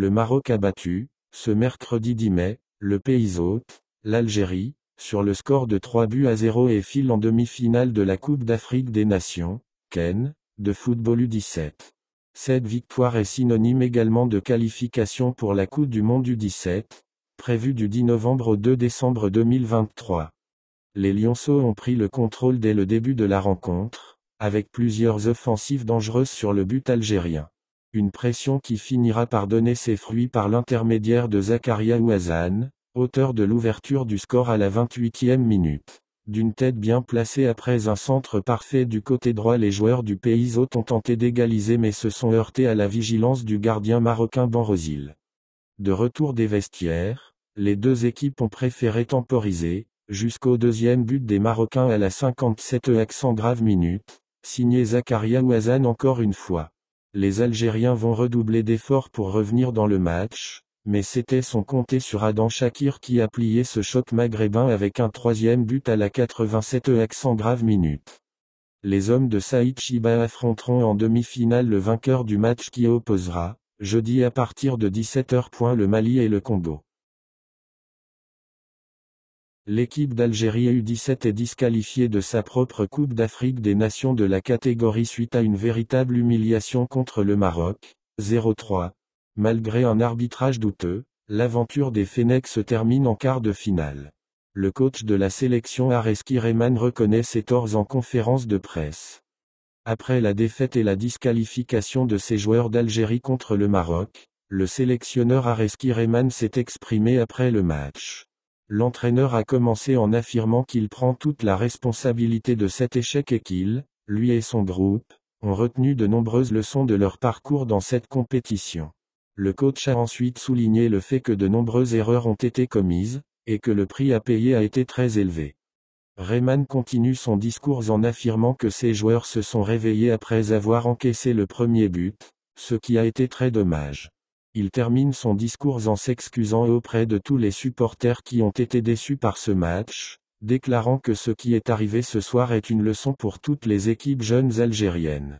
le Maroc a battu, ce mercredi 10 mai, le pays hôte, l'Algérie, sur le score de 3 buts à 0 et file en demi-finale de la Coupe d'Afrique des Nations, Ken, de football U17. Cette victoire est synonyme également de qualification pour la Coupe du Monde U17, prévue du 10 novembre au 2 décembre 2023. Les Lyonceaux ont pris le contrôle dès le début de la rencontre, avec plusieurs offensives dangereuses sur le but algérien une pression qui finira par donner ses fruits par l'intermédiaire de Zakaria Ouazan, auteur de l'ouverture du score à la 28e minute. D'une tête bien placée après un centre parfait du côté droit les joueurs du pays hôte ont tenté d'égaliser mais se sont heurtés à la vigilance du gardien marocain Banrosil. De retour des vestiaires, les deux équipes ont préféré temporiser, jusqu'au deuxième but des Marocains à la 57e accent grave minute, signé Zakaria Ouazan encore une fois. Les Algériens vont redoubler d'efforts pour revenir dans le match, mais c'était son compter sur Adam Shakir qui a plié ce choc maghrébin avec un troisième but à la 87 e accent grave minute. Les hommes de Saïd Chiba affronteront en demi-finale le vainqueur du match qui opposera, jeudi à partir de 17h. Le Mali et le Congo. L'équipe d'Algérie U17 est disqualifiée de sa propre Coupe d'Afrique des Nations de la catégorie suite à une véritable humiliation contre le Maroc, 0-3. Malgré un arbitrage douteux, l'aventure des Fennecs se termine en quart de finale. Le coach de la sélection Areski Rehman reconnaît ses torts en conférence de presse. Après la défaite et la disqualification de ses joueurs d'Algérie contre le Maroc, le sélectionneur Areski Rehman s'est exprimé après le match l'entraîneur a commencé en affirmant qu'il prend toute la responsabilité de cet échec et qu'il, lui et son groupe, ont retenu de nombreuses leçons de leur parcours dans cette compétition. Le coach a ensuite souligné le fait que de nombreuses erreurs ont été commises, et que le prix à payer a été très élevé. Rayman continue son discours en affirmant que ses joueurs se sont réveillés après avoir encaissé le premier but, ce qui a été très dommage. Il termine son discours en s'excusant auprès de tous les supporters qui ont été déçus par ce match, déclarant que ce qui est arrivé ce soir est une leçon pour toutes les équipes jeunes algériennes.